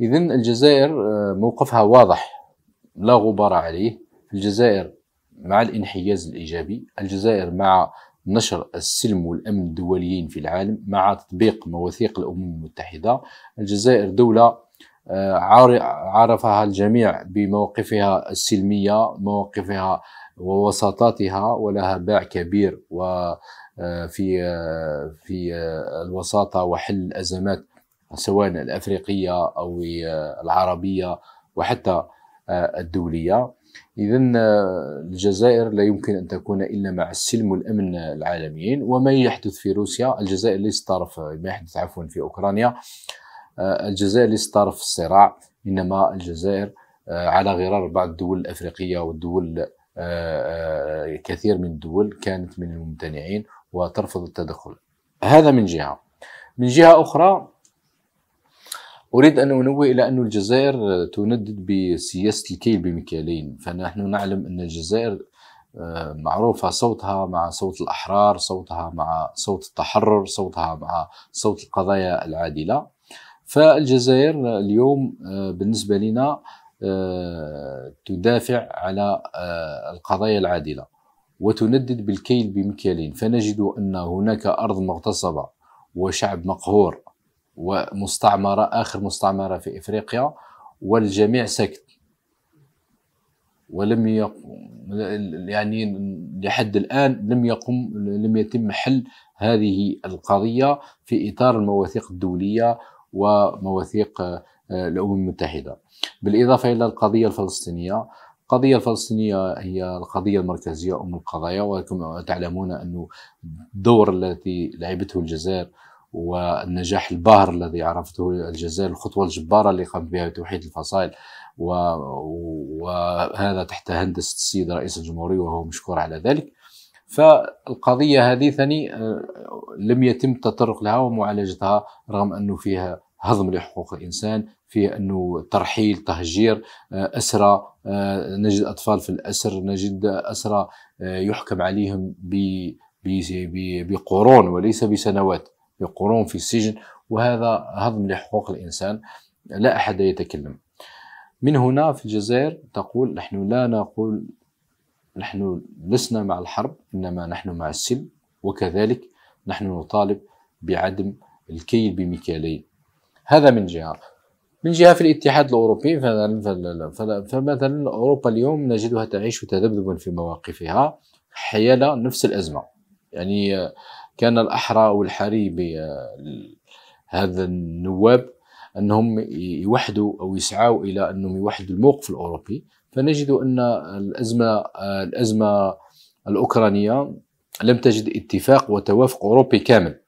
إذا الجزائر آه، موقفها واضح لا غبار عليه الجزائر مع الانحياز الإيجابي الجزائر مع نشر السلم والأمن الدوليين في العالم مع تطبيق مواثيق الأمم المتحدة الجزائر دولة آه، عرفها الجميع بمواقفها السلمية مواقفها ووساطاتها ولها باع كبير آه، في في الوساطة وحل الأزمات سواء الافريقيه او العربيه وحتى آه، الدوليه اذا آه، الجزائر لا يمكن ان تكون الا مع السلم والامن العالميين وما يحدث في روسيا الجزائر ليست طرف ما يحدث عفوا في اوكرانيا آه، الجزائر ليست طرف الصراع انما الجزائر على غرار بعض الدول الافريقيه والدول كثير من الدول كانت من الممتنعين وترفض التدخل هذا من جهه من جهه اخرى أريد أن أنوه إلى أن الجزائر تندد بسياسة الكيل بمكيالين فنحن نعلم أن الجزائر آه، معروفة صوتها مع صوت الأحرار صوتها مع صوت التحرر صوتها مع صوت القضايا العادلة فالجزائر اليوم آه، بالنسبة لنا آه، تدافع على القضايا العادلة وتندد بالكيل بمكيالين فنجد أن هناك أرض مغتصبة وشعب مقهور ومستعمرة آخر مستعمرة في إفريقيا والجميع سكت ولم يقوم يعني لحد الآن لم يقم لم يتم حل هذه القضية في إطار المواثيق الدولية ومواثيق آه، الأمم المتحدة بالإضافة إلى القضية الفلسطينية القضية الفلسطينية هي القضية المركزية أم القضايا وكما تعلمون أن الدور الذي لعبته الجزائر والنجاح الباهر الذي عرفته الجزائر الخطوة الجبارة اللي قامت بها توحيد الفصائل و... وهذا تحت هندسة السيد رئيس الجمهورية وهو مشكور على ذلك فالقضية هذه ثاني آه، لم يتم التطرق لها ومعالجتها رغم أنه فيها هضم لحقوق الإنسان في أنه ترحيل تهجير آه، أسرى آه، نجد أطفال في الأسر نجد أسرى يحكم عليهم بقرون وليس بسنوات بقرون في السجن وهذا هضم لحقوق الإنسان لا أحد يتكلم من هنا في الجزائر تقول نحن لا نقول نحن لسنا مع الحرب إنما نحن مع السلم وكذلك نحن نطالب بعدم الكيل بمكيالين هذا من جهة من جهة في الاتحاد الأوروبي فمثلا أوروبا اليوم نجدها تعيش تذبذبا في مواقفها حيال نفس الأزمة يعني كان الأحرى والحري بهذا آه، النواب أنهم يوحدوا أو يسعوا إلى أنهم يوحدوا الموقف الأوروبي فنجد أن الأزمة آه، الأزمة الأوكرانية لم تجد اتفاق وتوافق أوروبي كامل